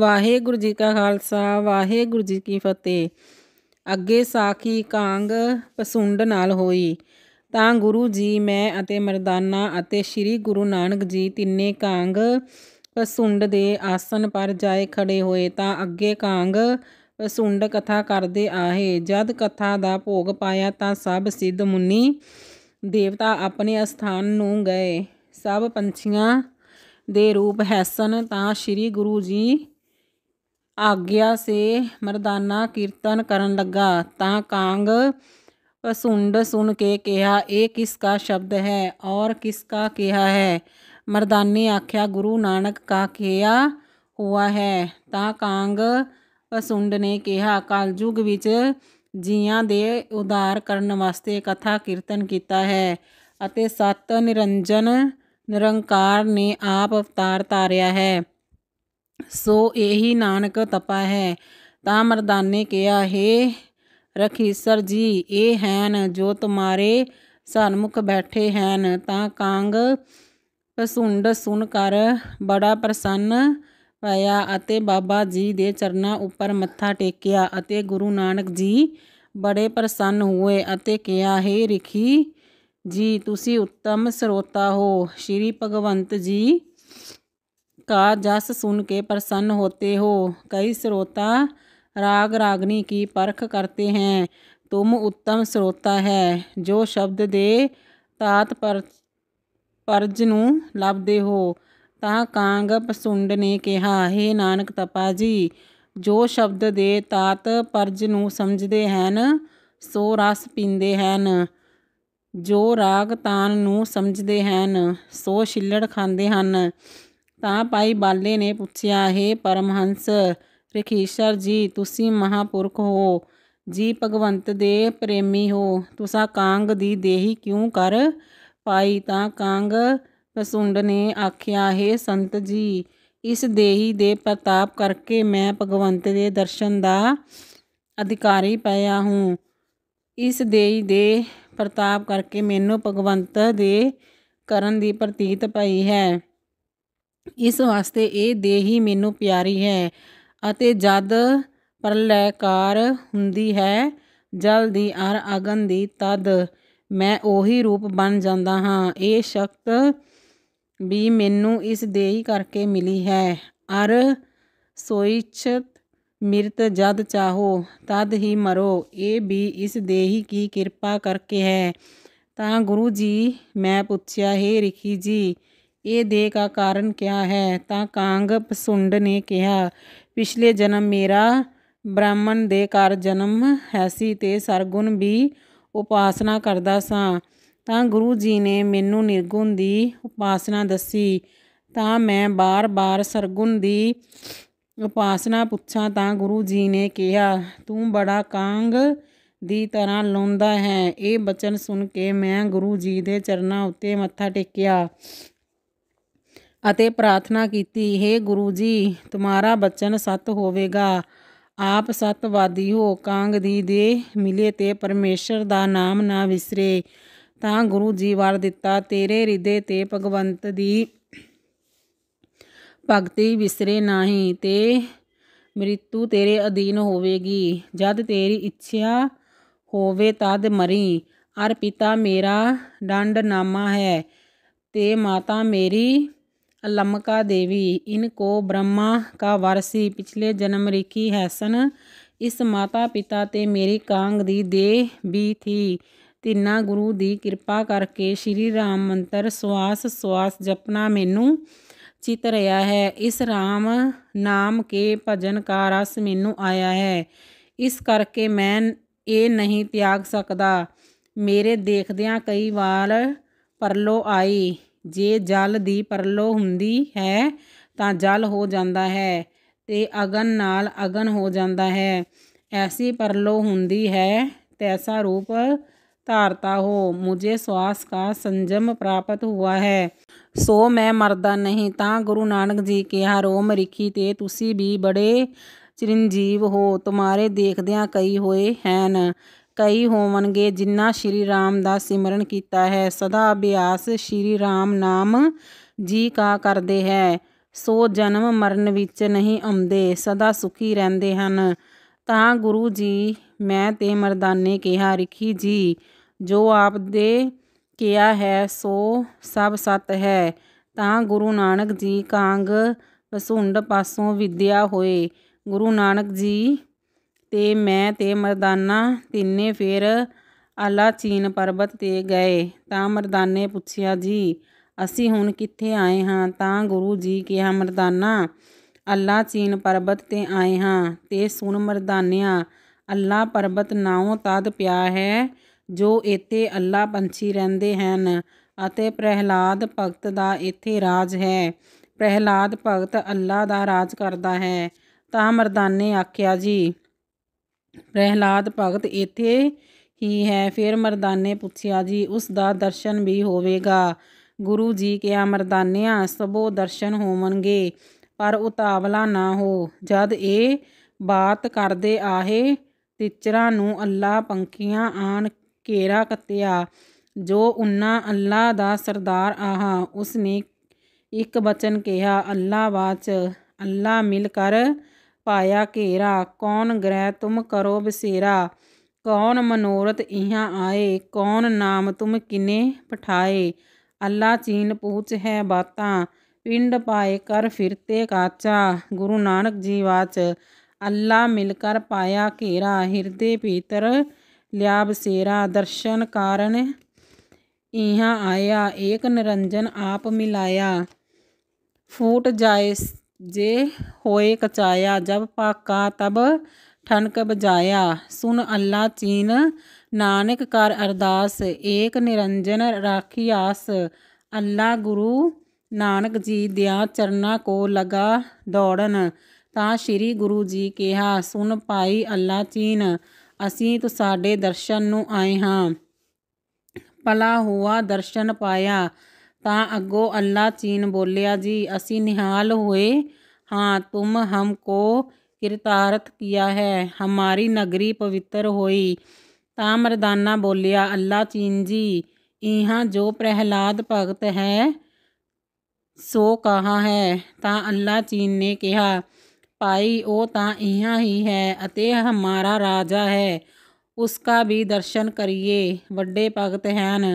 ਵਾਹਿਗੁਰੂ ਜੀ ਕਾ ਖਾਲਸਾ ਵਾਹਿਗੁਰੂ ਜੀ ਕੀ ਫਤਿਹ ਅੱਗੇ ਸਾਖੀ ਕਾਂਗ ਪਸੁੰਡ ਨਾਲ ਹੋਈ ਤਾਂ ਗੁਰੂ ਜੀ ਮੈਂ ਅਤੇ ਮਰਦਾਨਾ ਅਤੇ ਸ੍ਰੀ ਗੁਰੂ ਨਾਨਕ ਜੀ ਤਿੰਨੇ ਕਾਂਗ ਪਸੁੰਡ ਦੇ ਆਸਨ ਪਰ ਜਾਏ ਖੜੇ ਹੋਏ ਤਾਂ ਅੱਗੇ ਕਾਂਗ ਪਸੁੰਡ ਕਥਾ ਕਰਦੇ ਆਹੇ ਜਦ ਕਥਾ ਦਾ ਭੋਗ ਪਾਇਆ ਤਾਂ ਸਭ ਸਿੱਧ ਮੁਨੀ ਦੇਵਤਾ ਆਪਣੇ ਅਸਥਾਨ ਨੂੰ ਗਏ ਸਭ ਪੰਛੀਆਂ ਦੇ ਰੂਪ ਹੈਸਨ ਤਾਂ ਸ੍ਰੀ ਗੁਰੂ ਜੀ ਆਗਿਆ ਸੇ ਮਰਦਾਨਾ ਕੀਰਤਨ ਕਰਨ ਲੱਗਾ ਤਾਂ ਕਾਂਗ ਸੁੰਡ ਸੁਣ ਕੇ ਕਿਹਾ ਇਹ ਕਿਸ ਦਾ ਸ਼ਬਦ ਹੈ ਔਰ ਕਿਸ ਦਾ ਕਿਹਾ ਹੈ ਮਰਦਾਨੇ ਆਖਿਆ ਗੁਰੂ ਨਾਨਕ ਕਾ ਕਿਹਾ ਹੋਆ ਹੈ ਤਾਂ ਕਾਂਗ ਸੁੰਡ ਨੇ ਕਿਹਾ ਕਲਯੁਗ ਵਿੱਚ ਜੀਆਂ ਦੇ ਉਦਾਰ ਕਰਨ ਵਾਸਤੇ ਕਥਾ ਕੀਰਤਨ ਕੀਤਾ ਹੈ ਅਤੇ ਸਤ ਨਿਰੰਜਨ ਨਿਰੰਕਾਰ ਨੇ ਆਪ ਅਵਤਾਰ ਤਾਰਿਆ ਹੈ ਸੋ ਇਹੀ ਨਾਨਕ ਤਪਾ ਹੈ ਤਾਂ ਮਰਦਾਨੇ ਕਿਹਾ ਹੈ ਰਖੀਸਰ ਜੀ ਇਹ ਹੈਨ ਜੋ ਤੁਮਾਰੇ ਸਨਮੁਖ ਬੈਠੇ ਹੈਨ ਤਾਂ ਕਾਂਗ ਪਸੁੰਡ ਸੁਨ ਕਰ ਬੜਾ ਪ੍ਰਸੰਨ ਹੋਇਆ ਅਤੇ ਬਾਬਾ ਜੀ ਦੇ ਚਰਨਾਂ ਉੱਪਰ ਮੱਥਾ ਟੇਕਿਆ ਅਤੇ ਗੁਰੂ ਨਾਨਕ ਜੀ ਬੜੇ ਪ੍ਰਸੰਨ ਹੋਏ ਅਤੇ ਕਿਹਾ ਹੈ ਰਖੀ ਜੀ ਤੁਸੀਂ ਉੱਤਮ ਸਰੋਤਾ ਹੋ ਸ਼੍ਰੀ ਭਗਵੰਤ ਜੀ ਕਾ ਜਸ ਸੁਣ ਕੇ ਪ੍ਰਸੰਨ होते ਹੋ ਕਈ ਸਰੋਤਾ ਰਾਗ रागनी ਕੀ ਪਰਖ ਕਰਤੇ हैं तुम ਉੱਤਮ ਸਰੋਤਾ ਹੈ ਜੋ ਸ਼ਬਦ ਦੇ ਤਾਤ ਪਰ ਪਰਜ ਨੂੰ ਲੱਭਦੇ ਹੋ ਤਾਂ ਕਾਂਗ ਪਸੁੰਡ ਨੇ ਕਿਹਾ ਹੈ ਨਾਨਕ ਤਪਾ ਜੀ ਜੋ ਸ਼ਬਦ ਦੇ ਤਾਤ ਪਰਜ ਨੂੰ ਸਮਝਦੇ ਹਨ ਸੋ ਰਸ ਪੀਂਦੇ ਹਨ ਜੋ ਰਾਗ ਤਾਨ ਨੂੰ ਸਮਝਦੇ ਹਨ ਸੋ ਛਿੱਲੜ ਖਾਂਦੇ ਹਨ ਤਾਂ ਭਾਈ ਬਾਲੇ ਨੇ ਪੁੱਛਿਆ ਹੈ ਪਰਮਹੰਸ ਰਖੀਸ਼ਰ ਜੀ ਤੁਸੀਂ ਮਹਾਪੁਰਖ ਹੋ ਜੀ ਭਗਵੰਤ ਦੇ ਪ੍ਰੇਮੀ ਹੋ ਤੁਸਾਂ ਕਾਂਗ ਦੀ ਦੇਹੀ ਕਿਉਂ ਕਰ ਪਾਈ ਤਾਂ ਕਾਂਗ ਪਸੁੰਡ ਨੇ ਆਖਿਆ ਹੈ ਸੰਤ ਜੀ ਇਸ ਦੇਹੀ ਦੇ ਪ੍ਰਤਾਪ ਕਰਕੇ ਮੈਂ ਭਗਵੰਤ ਦੇ ਦਰਸ਼ਨ ਦਾ ਅਧਿਕਾਰੀ ਪਾਇਆ ਹੂੰ ਇਸ ਦੇਹੀ ਦੇ ਪ੍ਰਤਾਪ ਕਰਕੇ ਮੈਨੂੰ ਭਗਵੰਤ ਦੇ ਕਰਨ ਦੀ ਪ੍ਰਤੀਤ ਪਈ ਹੈ ਇਸ ਵਾਸਤੇ ਇਹ ਦੇਹੀ ਮੈਨੂੰ ਪਿਆਰੀ ਹੈ ਅਤੇ ਜਦ ਪਰਲੈਕਾਰ ਹੁੰਦੀ ਹੈ ਜਲ ਦੀ ਅਰ ਅਗਨ ਦੀ ਤਦ ਮੈਂ ਉਹੀ ਰੂਪ ਬਣ ਜਾਂਦਾ ਹਾਂ ਇਹ ਸ਼ਕਤ ਵੀ ਮੈਨੂੰ ਇਸ ਦੇਹੀ ਕਰਕੇ ਮਿਲੀ ਹੈ ਅਰ ਸੋਇਛਤ ਮਿਰਤ ਜਦ ਚਾਹੋ ਤਦ ਹੀ ਮਰੋ ਇਹ ਵੀ ਇਸ ਦੇਹੀ ਕੀ ਕਿਰਪਾ ਕਰਕੇ ਹੈ ਤਾਂ ਗੁਰੂ ਜੀ ਮੈਂ ਪੁੱਛਿਆ ਹੈ ਰਿਖੀ ਜੀ ਇਹ ਦੇ ਕਾ ਕਾਰਨ ਕਿਆ ਹੈ ਤਾਂ ਕਾਂਗ ਪਸੁੰਡ ਨੇ ਕਿਹਾ ਪਿਛਲੇ ਜਨਮ ਮੇਰਾ ਬ੍ਰਾਹਮਣ ਦੇ ਕਰ ਜਨਮ ਹੈ ਸੀ ਤੇ ਸਰਗੁਣ ਵੀ ਉਪਾਸਨਾ ਕਰਦਾ ਸਾਂ ਤਾਂ ਗੁਰੂ ਜੀ ਨੇ ਮੈਨੂੰ ਨਿਰਗੁਣ ਦੀ ਉਪਾਸਨਾ ਦੱਸੀ ਤਾਂ ਮੈਂ ਬਾਰ-ਬਾਰ ਸਰਗੁਣ ਦੀ ਉਪਾਸਨਾ ਪੁੱਛਾਂ ਤਾਂ ਗੁਰੂ ਜੀ ਨੇ ਕਿਹਾ ਤੂੰ ਬੜਾ ਕਾਂਗ ਦੀ ਤਰ੍ਹਾਂ ਲੁੰਦਾ ਹੈ ਇਹ ਬਚਨ ਸੁਣ ਕੇ ਮੈਂ ਗੁਰੂ ਜੀ ਦੇ ਚਰਨਾਂ ਉੱਤੇ ਮੱਥਾ ਟੇਕਿਆ ਅਤੇ ਪ੍ਰਾਰਥਨਾ ਕੀਤੀ हे ਗੁਰੂ ਜੀ ਤੁਹਾਡਾ ਬਚਨ ਸਤ ਹੋਵੇਗਾ ਆਪ ਸਤਵਾਦੀ ਹੋ ਕਾਂਗ ਦੀ ਦੇ ਮਿਲੇ ਤੇ ਪਰਮੇਸ਼ਰ ਦਾ ਨਾਮ ਨਾ ਵਿਸਰੇ ਤਾਂ ਗੁਰੂ ਜੀ ਵਰ ਦਿੱਤਾ ਤੇਰੇ ਰਿਦੇ ਤੇ ਭਗਵੰਤ ਦੀ ਭਗਤੀ ਵਿਸਰੇ ਨਹੀਂ ਤੇ ਮ੍ਰਿਤੂ ਤੇਰੇ ਅਧੀਨ ਹੋਵੇਗੀ ਜਦ ਤੇਰੀ ਇੱਛਾ ਹੋਵੇ ਤਦ ਮਰੀ ਅਰ ਪਿਤਾ ਮੇਰਾ ਡੰਡ ਨਾਮਾ ਹੈ ਤੇ ਮਾਤਾ ਮੇਰੀ अलम्का ਕੋ ਬ੍ਰਹਮਾ ब्रह्मा का ਪਿਛਲੇ ਜਨਮ जन्म ਹੈ ਸਨ ਇਸ ਮਾਤਾ ਪਿਤਾ ਤੇ ਮੇਰੀ ਕਾਂਗ ਦੀ ਦੇਹ ਵੀ ਥੀ ਤਿੰਨਾ ਗੁਰੂ ਦੀ ਕਿਰਪਾ ਕਰਕੇ ਸ਼੍ਰੀ ਰਾਮ ਮੰਤਰ ਸਵਾਸ ਸਵਾਸ ਜਪਨਾ ਮੈਨੂੰ ਚਿਤ ਰਿਹਾ ਹੈ ਇਸ ਰਾਮ ਨਾਮ ਕੇ ਭਜਨ ਕਾ ਰਸ ਮੈਨੂੰ ਆਇਆ ਹੈ ਇਸ ਕਰਕੇ ਮੈਂ ਇਹ ਨਹੀਂ ਤਿਆਗ ਸਕਦਾ ਮੇਰੇ ਦੇਖਦਿਆਂ ਕਈ ਵਾਰ ਪਰਲੋ ਆਈ ਜੇ ਜਲ ਦੀ ਪਰਲੋ ਹੁੰਦੀ ਹੈ ਤਾਂ ਜਲ ਹੋ ਜਾਂਦਾ ਹੈ ਤੇ ਅਗਨ ਨਾਲ ਅਗਨ ਹੋ ਜਾਂਦਾ ਹੈ ਐਸੀ ਪਰਲੋ ਹੁੰਦੀ ਹੈ ਤੈਸਾ ਰੂਪ ਧਾਰਤਾ ਹੋ ਮੁਝੇ श्वास का संजम प्राप्त हुआ है ਸੋ ਮੈਂ ਮਰਦਾ ਨਹੀਂ ਤਾਂ ਗੁਰੂ ਨਾਨਕ ਜੀ ਕਿਹਾ ਰੋਮ ਰਿਖੀ ਤੇ ਤੁਸੀਂ ਵੀ ਬੜੇ ਚਿਰਨਜੀਵ ਹੋ ਤੁਮਾਰੇ ਦੇਖਦਿਆਂ ਕਈ ਹੋਏ ਹਨ ਕਈ ਹੋਵਣਗੇ ਜਿਨ੍ਹਾਂ ਸ਼੍ਰੀ ਰਾਮ ਦਾ ਸਿਮਰਨ ਕੀਤਾ ਹੈ ਸਦਾ ਅਭਿਆਸ ਸ਼੍ਰੀ ਰਾਮ ਨਾਮ ਜੀ ਕਾ ਕਰਦੇ ਹੈ ਸੋ ਜਨਮ ਮਰਨ ਵਿੱਚ ਨਹੀਂ ਆਉਂਦੇ ਸਦਾ ਸੁਖੀ ਰਹਿੰਦੇ ਹਨ ਤਾਂ ਗੁਰੂ ਜੀ ਮੈਂ ਤੇ ਮਰਦਾਨੇ ਕਿਹਾ ਰਖੀ ਜੀ ਜੋ ਆਪ ਦੇ ਕਿਹਾ ਹੈ ਸੋ ਸਭ ਸਤ ਹੈ ਤਾਂ ਗੁਰੂ ਨਾਨਕ ਜੀ ਕਾਂਗ ਵਸੁੰਡ ਪਾਸੋਂ ਵਿਦਿਆ ਹੋਏ ਗੁਰੂ ਨਾਨਕ ਜੀ ਤੇ ਮੈਂ ਤੇ ਮਰਦਾਨਾ ਤਿੰਨੇ ਫੇਰ ਆਲਾਚੀਨ ਪਰਬਤ ਤੇ ਗਏ ਤਾਂ ਮਰਦਾਨੇ ਪੁੱਛਿਆ ਜੀ ਅਸੀਂ ਹੁਣ ਕਿੱਥੇ ਆਏ ਹਾਂ ਤਾਂ ਗੁਰੂ ਜੀ ਕਿਹਾ ਮਰਦਾਨਾ ਅੱਲਾ ਚੀਨ ਪਰਬਤ ਤੇ ਆਏ ਹਾਂ ਤੇ ਸੁਣ ਮਰਦਾਨਿਆ ਅੱਲਾ ਪਰਬਤ ਨਾਉ ਤਦ ਪਿਆ ਹੈ ਜੋ ਇੱਥੇ ਅੱਲਾ ਪੰਛੀ ਰਹਿੰਦੇ ਹਨ ਅਤੇ ਪ੍ਰਹਿਲਾਦ ਭਗਤ ਦਾ ਇੱਥੇ ਰਾਜ ਹੈ ਪ੍ਰਹਿਲਾਦ ਭਗਤ ਅੱਲਾ ਦਾ ਰਾਜ ਕਰਦਾ ਹੈ ਤਾਂ ਮਰਦਾਨੇ ਆਖਿਆ ਜੀ ਪ੍ਰਹਿਲਾਦ ਭਗਤ ਇੱਥੇ ਹੀ ਹੈ ਫਿਰ ਮਰਦਾਨੇ ਪੁੱਛਿਆ ਜੀ ਉਸ ਦਾ ਦਰਸ਼ਨ ਵੀ ਹੋਵੇਗਾ ਗੁਰੂ ਜੀ ਕਿਹਾ ਮਰਦਾਨਿਆਂ ਸਭੋ ਦਰਸ਼ਨ ਹੋਵਣਗੇ ਪਰ ਉਤਾਵਲਾ ਨਾ ਹੋ ਜਦ ਇਹ ਬਾਤ ਕਰਦੇ ਆਹੇ ਟੀਚਰਾਂ ਨੂੰ ਅੱਲਾ ਪੰਕੀਆਂ ਆਣ ਘੇਰਾ ਕੱਤਿਆ ਜੋ ਉਨਾ ਅੱਲਾ ਦਾ ਸਰਦਾਰ ਆਹਾ ਉਸਨੇ ਇੱਕ ਬਚਨ ਕਿਹਾ ਅੱਲਾ ਬਾਚ ਅੱਲਾ ਮਿਲ ਕਰ ਪਾਇਆ ਘੇਰਾ ਕੌਣ ਗ੍ਰਹਿ ਤੁਮ ਕਰੋ ਬਸੇਰਾ ਕੌਣ ਮਨੋਰਥ ਇਹਾਂ ਆਏ ਕੌਣ ਨਾਮ ਤੁਮ ਕਿਨੇ ਪਠਾਏ ਅੱਲਾ ਚੀਨ ਪੂਛ ਹੈ ਬਾਤਾਂ ਪਿੰਡ ਪਾਏ ਕਰ ਫਿਰਤੇ ਕਾਚਾ ਗੁਰੂ ਨਾਨਕ ਜੀ ਵਾਚ ਅੱਲਾ ਮਿਲ ਕਰ ਪਾਇਆ ਘੇਰਾ ਹਿਰਦੇ ਭੀਤਰ ਲਿਆ ਬਸੇਰਾ ਦਰਸ਼ਨ ਕਾਰਨ ਇਹਾਂ ਆਇਆ ਏਕ ਨਿਰੰਜਨ ਆਪ ਮਿਲਾਇਆ ਫੂਟ ਜਾਏ जे होए कचाया जब पाका तब ठनक बजाया सुन अल्लाह चीन नानक कर अरदास ਏਕ ਨਿਰੰਜਨ ਆਸ ਅੱਲਾ ਗੁਰੂ ਨਾਨਕ ਜੀ ਦਿਆਂ ਚਰਨਾ ਕੋ ਲਗਾ ਦੌੜਨ ਤਾਂ ਸ੍ਰੀ ਗੁਰੂ ਜੀ ਕਿਹਾ ਸੁਨ ਪਾਈ ਅੱਲਾ ਚੀਨ ਅਸੀਂ ਸਾਡੇ ਦਰਸ਼ਨ ਨੂੰ ਆਏ ਹਾਂ ਪਲਾ ਹੋਆ ਦਰਸ਼ਨ ਪਾਇਆ ਤਾਂ ਅੱਗੋਂ अल्लाह चीन बोलिया जी ਅਸੀਂ निहाल ਹੋਏ हाँ तुम हमको किरतारत किया है हमारी नगरी पवित्र हुई मरदाना बोलिया अल्लाह चीन जी यहाँ जो प्रहलाद भगत है सो कहा है ता अल्लाह चीन ने कहा पाई ओ ता इहा ही है अते हमारा राजा है उसका भी दर्शन करिए वड्डे भगत हैं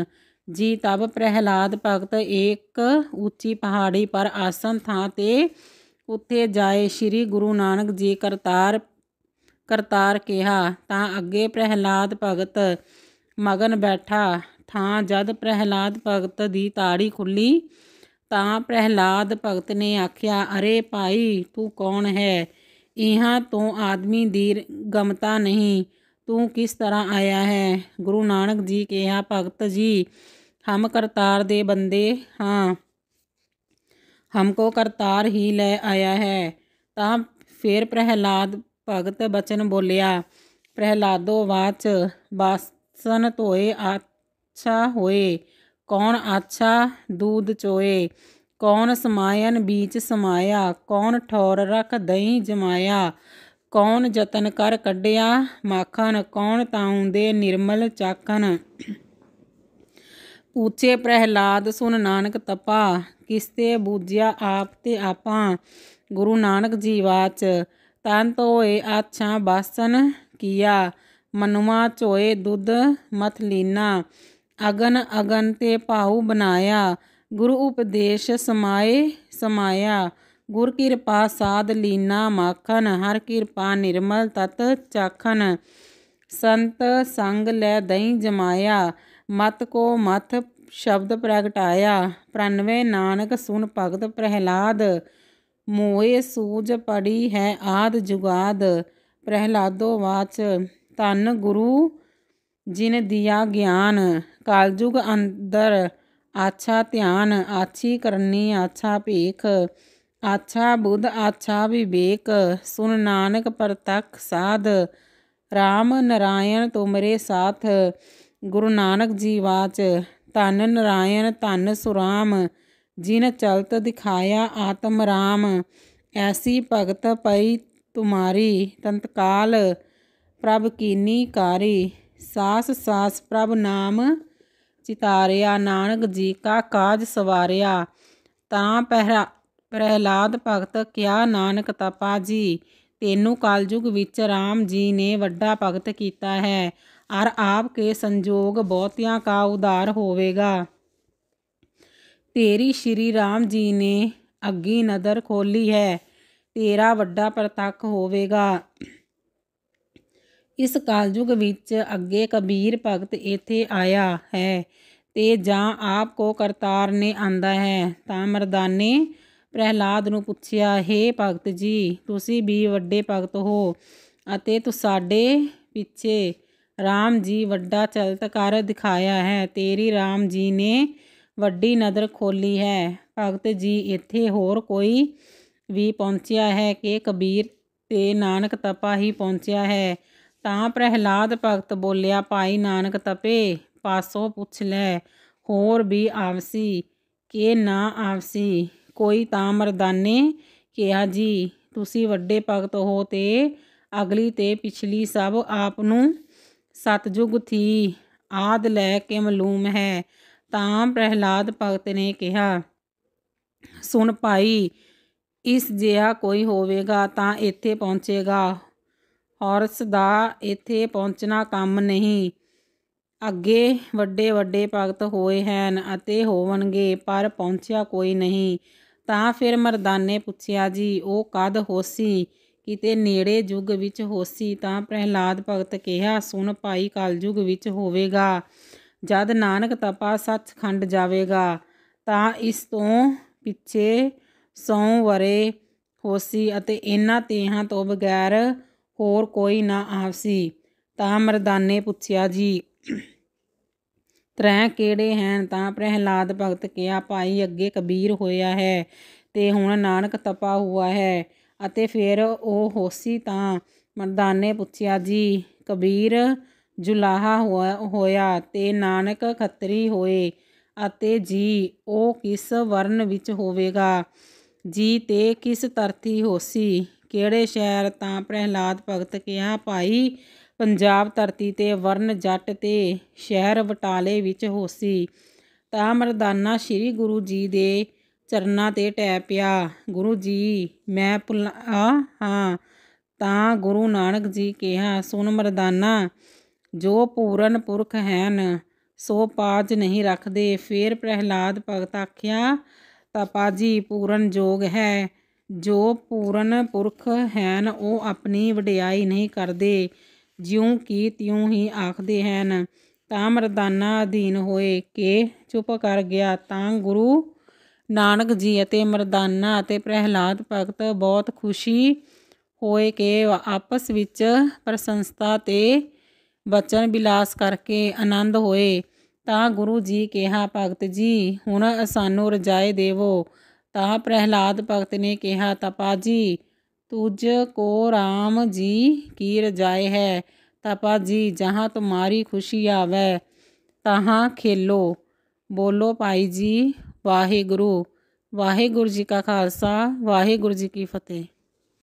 ਜੀ ਤਬ ਪ੍ਰਹਿਲਾਦ ਭਗਤ ਇੱਕ ਉੱਚੀ ਪਹਾੜੀ ਪਰ ਆਸਨ ਥਾਂ ਤੇ ਉੱਥੇ ਜਾਏ ਸ੍ਰੀ ਗੁਰੂ ਨਾਨਕ ਜੀ ਕਰਤਾਰ ਕਰਤਾਰ ਕਿਹਾ ਤਾਂ ਅੱਗੇ ਪ੍ਰਹਿਲਾਦ ਭਗਤ ਮਗਨ ਬੈਠਾ ਥਾਂ ਜਦ ਪ੍ਰਹਿਲਾਦ ਭਗਤ ਦੀ ਤਾੜੀ ਖੁੱਲੀ ਤਾਂ ਪ੍ਰਹਿਲਾਦ ਭਗਤ ਨੇ ਆਖਿਆ ਅਰੇ ਭਾਈ ਤੂੰ ਕੌਣ ਹੈ ਇਹਾਂ ਤੋਂ ਆਦਮੀ ਦੀ ਗਮਤਾ ਨਹੀਂ ਤੂੰ ਕਿਸ ਤਰ੍ਹਾਂ ਆਇਆ ਹੈ ਗੁਰੂ ਨਾਨਕ ਜੀ ਕਿਹਾ ਭਗਤ ਜੀ ਹਮ ਕਰਤਾਰ ਦੇ ਬੰਦੇ ਹਾਂ ਹਮ ਕੋ ਕਰਤਾਰ ਹੀ ਲੈ ਆਇਆ ਹੈ ਤਾਂ ਫੇਰ ਪ੍ਰਹਿਲਾਦ ਭਗਤ ਬਚਨ ਬੋਲਿਆ ਪ੍ਰਹਿਲਾਦੋ ਬਾਚ ਬਾਸਨ ਧੋਏ ਆਛਾ ਹੋਏ ਕੌਣ ਆਛਾ ਦੂਧ ਚੋਏ ਕੌਣ ਸਮਾਇਨ ਵਿੱਚ ਸਮਾਇਆ ਕੌਣ ਠੌਰ ਰੱਖ ਦਹੀਂ ਜਮਾਇਆ ਕੌਣ ਯਤਨ ਕਰ ਕੱਢਿਆ ਮਾਖਣ ਕੌਣ ਤਾਉਂਦੇ ਨਿਰਮਲ ਚਾਕਨ ਪੂਛੇ ਪ੍ਰਹਿਲਾਦ ਸੁਨ ਨਾਨਕ ਤਪਾ ਕਿਸਤੇ ਬੂਝਿਆ ਆਪ ਤੇ ਆਪਾਂ ਗੁਰੂ ਨਾਨਕ ਜੀ ਵਾਚ ਤਨ ਤੋਏ ਆਛਾ ਬਾਸਨ ਕੀਆ ਮਨੁਮਾ ਚੋਏ ਦੁੱਧ ਮਥ ਲੀਨਾ ਅਗਨ ਅਗਨ ਤੇ ਪਾਉ ਬਨਾਇਆ ਗੁਰੂ ਉਪਦੇਸ਼ ਸਮਾਏ ਸਮਾਇਆ ਗੁਰ ਕਿਰਪਾ ਸਾਧ ਲੀਨਾ ਮਾਖਨ ਹਰ ਕਿਰਪਾ ਨਿਰਮਲ ਤਤ ਚਾਖਨ ਸੰਤ ਸੰਗ ਲੈ ਦਈ ਜਮਾਇਆ ਮਤ ਕੋ ਮਤ ਸ਼ਬਦ ਪ੍ਰਗਟਾਇਆ 99 ਨਾਨਕ ਸੁਨ ਭਗਤ ਪ੍ਰਹਿਲਾਦ ਮੋਏ ਸੂਜ ਪੜੀ ਹੈ ਆਦ ਜੁਗਾਦ ਪ੍ਰਹਿਲਾਦੋ ਵਾਚ ਤਨ ਗੁਰੂ ਜਿਨ ਦਿਆ ਗਿਆਨ ਕਾਲਯੁਗ ਅੰਦਰ ਆਛਾ ਧਿਆਨ ਆਛੀ ਕਰਨੀ ਆਛਾ ਭੇਖ ਆਛਾ ਬੁੱਧ ਆਛਾ ਵਿਵੇਕ ਸੁਨ ਨਾਨਕ ਪ੍ਰਤਖ ਸਾਧ RAM ਨਰਾਇਣ ਤੁਮਰੇ ਸਾਥ ਗੁਰੂ ਨਾਨਕ ਜੀ ਵਾਚ ਧਨ ਨਰਾਇਣ ਧਨ ਸੁਰਾਮ ਜਿਨ ਚਲਤ ਦਿਖਾਇਆ ਆਤਮ RAM ਐਸੀ ਭਗਤ ਪਈ ਤੁਮਾਰੀ ਤੰਤਕਾਲ ਪ੍ਰਭ ਕੀਨੀ ਕਾਰੀ ਸਾਸ ਸਾਸ ਪ੍ਰਭ ਨਾਮ ਚਿਤਾਰਿਆ ਨਾਨਕ ਜੀ ਕਾ ਕਾਜ ਸਵਾਰਿਆ ਤਾਂ ਪਹਿਰਾ ਪ੍ਰਹਿਲਾਦ ਭਗਤ ਕਿਆ ਨਾਨਕ ਤਪਾ ਜੀ ਤੈਨੂੰ ਕਲਯੁਗ ਵਿੱਚ RAM ਜੀ ਨੇ ਵੱਡਾ ਭਗਤ ਕੀਤਾ ਹੈ ਔਰ ਆਪਕੇ ਸੰਜੋਗ ਬਹੁਤਿਆਂ ਕਾ ਉਧਾਰ ਹੋਵੇਗਾ ਤੇਰੀ ਸ਼੍ਰੀ RAM ਜੀ ਨੇ ਅੱਗੀ ਨਦਰ ਖੋਲੀ ਹੈ ਤੇਰਾ ਵੱਡਾ ਪ੍ਰਤੱਖ ਹੋਵੇਗਾ ਇਸ ਕਲਯੁਗ ਵਿੱਚ ਅੱਗੇ ਕਬੀਰ ਭਗਤ ਇੱਥੇ ਆਇਆ ਹੈ ਤੇ ਜਾਂ ਆਪ ਕੋ ਕਰਤਾਰ ਨੇ ਆਂਦਾ ਹੈ ਤਾਂ ਮਰਦਾਨੇ ਪ੍ਰਹਿਲਾਦ ਨੂੰ ਪੁੱਛਿਆ हे ਭਗਤ ਜੀ ਤੁਸੀਂ ਵੀ ਵੱਡੇ ਭਗਤ ਹੋ ਅਤੇ ਤੁ ਸਾਡੇ ਪਿੱਛੇ RAM ਜੀ ਵੱਡਾ ਚਲਤਕਾਰ ਦਿਖਾਇਆ ਹੈ ਤੇਰੀ RAM ਜੀ ਨੇ ਵੱਡੀ ਨਦਰ ਖੋਲੀ ਹੈ ਭਗਤ ਜੀ ਇੱਥੇ ਹੋਰ ਕੋਈ ਵੀ ਪਹੁੰਚਿਆ ਹੈ ਕਿ ਕਬੀਰ ਤੇ ਨਾਨਕ ਤਪਾ ਹੀ ਪਹੁੰਚਿਆ ਹੈ ਤਾਂ ਪ੍ਰਹਿਲਾਦ ਭਗਤ ਬੋਲਿਆ ਭਾਈ ਨਾਨਕ ਤਪੇ ਪਾਸੋਂ ਪੁੱਛ ਲੈ ਹੋਰ ਵੀ ਆਵਸੀ ਕਿ ਨਾ ਆਵਸੀ ਕੋਈ ਤਾਂ ਮਰਦਾਨੇ ਕਿਹਾ ਜੀ ਤੁਸੀਂ ਵੱਡੇ ਭਗਤ ਹੋ ਤੇ ਅਗਲੀ ਤੇ ਪਿਛਲੀ ਸਭ ਆਪ ਨੂੰ ਸਤਜੁਗ ਥੀ ਆਦ ਲੈ ਕੇ ਮਾਲੂਮ ਹੈ ਤਾਂ ਪ੍ਰਹਿਲਾਦ ਭਗਤ ਨੇ ਕਿਹਾ ਸੁਣ ਭਾਈ ਇਸ ਜਿਹਾ ਕੋਈ ਹੋਵੇਗਾ ਤਾਂ ਇੱਥੇ ਪਹੁੰਚੇਗਾ ਹਰਸ ਦਾ ਇੱਥੇ ਪਹੁੰਚਣਾ ਕੰਮ ਨਹੀਂ ਅੱਗੇ ਵੱਡੇ ਵੱਡੇ ਭਗਤ ਹੋਏ ਹਨ ਅਤੇ ਹੋਵਣਗੇ ਪਰ ਪਹੁੰਚਿਆ ਕੋਈ ਨਹੀਂ ਤਾਂ ਫਿਰ ਮਰਦਾਨੇ ਪੁੱਛਿਆ ਜੀ ਉਹ ਕਦ ਹੋਸੀ ਕਿਤੇ ਨੇੜੇ ਯੁੱਗ ਵਿੱਚ ਹੋਸੀ ਤਾਂ ਪ੍ਰਹਿਲਾਦ ਭਗਤ ਕਿਹਾ ਸੁਣ ਭਾਈ ਕਲਯੁਗ ਵਿੱਚ ਹੋਵੇਗਾ ਜਦ ਨਾਨਕ ਤਪਾ ਸੱਚਖੰਡ ਜਾਵੇਗਾ ਤਾਂ ਇਸ ਤੋਂ ਪਿੱਛੇ ਸੌ ਵਰੇ ਹੋਸੀ ਅਤੇ ਇਹਨਾਂ ਤੇਹਾਂ ਤੋਂ ਬਗੈਰ ਹੋਰ ਕੋਈ ਨਾ ਆਵਸੀ ਤਾਂ ਮਰਦਾਨੇ ਪੁੱਛਿਆ ਜੀ ਤ੍ਰੈ ਕਿਹੜੇ ਹਨ ਤਾਂ ਪ੍ਰਹਿਲਾਦ ਭਗਤ ਕਿਹਾ ਭਾਈ ਅੱਗੇ ਕਬੀਰ ਹੋਇਆ ਹੈ ਤੇ ਹੁਣ ਨਾਨਕ ਤਪਾ ਹੁਆ ਹੈ ਅਤੇ ਫਿਰ ਉਹ ਹੋਸੀ ਤਾਂ ਮਰਦਾਨੇ ਪੁੱਛਿਆ ਜੀ ਕਬੀਰ ਜੁਲਾਹਾ ਹੋਇਆ ਤੇ ਨਾਨਕ ਖੱਤਰੀ ਹੋਏ ਅਤੇ ਜੀ ਉਹ ਕਿਸ ਵਰਨ ਵਿੱਚ ਹੋਵੇਗਾ ਜੀ ਤੇ ਕਿਸ ਤਰਤੀ ਹੋਸੀ ਕਿਹੜੇ ਸ਼ਹਿਰ ਤਾਂ ਪ੍ਰਹਿਲਾਦ ਭਗਤ ਕਿਹਾ ਭਾਈ ਪੰਜਾਬ ਧਰਤੀ ਤੇ ਵਰਨ ਜੱਟ ਤੇ ਸ਼ਹਿਰ ਬਟਾਲੇ ਵਿੱਚ ਹੋਸੀ ਤਾਂ ਮਰਦਾਨਾ ਸ੍ਰੀ ਗੁਰੂ ਜੀ ਦੇ ਚਰਨਾਂ ਤੇ ਟੈ ਪਿਆ ਗੁਰੂ ਜੀ ਮੈਂ ਭੁਲਾ ਹਾਂ ਤਾਂ ਗੁਰੂ ਨਾਨਕ ਜੀ ਕਿਹਾ ਸੋਨ ਮਰਦਾਨਾ ਜੋ ਪੂਰਨ ਪੁਰਖ ਹਨ ਸੋ ਪਾਜ ਨਹੀਂ ਰੱਖਦੇ ਫੇਰ ਪ੍ਰਹਿਲਾਦ ਭਗਤ ਆਖਿਆ ਤਾਂ ਪਾਜੀ ਪੂਰਨ ਜੋਗ ਹੈ ਜੋ ਪੂਰਨ ਪੁਰਖ ਹਨ ਉਹ ਆਪਣੀ ਵਡਿਆਈ ਨਹੀਂ ਕਰਦੇ ਜਿਉਂ ਕੀ ਤਿਉਂ ਹੀ ਆਖਦੇ ਹਨ ਤਾਂ ਮਰਦਾਨਾ ਅਧੀਨ ਹੋਏ ਕੇ ਚੁੱਪ ਕਰ ਗਿਆ ਤਾਂ ਗੁਰੂ ਨਾਨਕ ਜੀ ਅਤੇ ਮਰਦਾਨਾ ਅਤੇ ਪ੍ਰਹਿਲਾਦ ਭਗਤ ਬਹੁਤ ਖੁਸ਼ੀ ਹੋਏ ਕੇ ਆਪਸ ਵਿੱਚ ਪ੍ਰਸੰਸਤਾ ਤੇ ਬਚਨ ਵਿਲਾਸ ਕਰਕੇ ਆਨੰਦ ਹੋਏ ਤਾਂ ਗੁਰੂ ਜੀ ਕਿਹਾ ਭਗਤ ਜੀ ਹੁਣ ਸਾਨੂੰ ਰਜਾਏ ਦੇਵੋ ਤਾਂ ਪ੍ਰਹਿਲਾਦ ਭਗਤ ਨੇ ਕਿਹਾ ਤਪਾ ਜੀ तुझ को राम जी की रजाय है तपा जी जहाँ तुम्हारी खुशी आवे तहाँ खेलो ਬੋਲੋ ਭਾਈ ਜੀ ਵਾਹਿਗੁਰੂ ਵਾਹਿਗੁਰੂ ਜੀ ਕਾ ਖਾਲਸਾ ਵਾਹਿਗੁਰੂ ਜੀ ਕੀ ਫਤਿਹ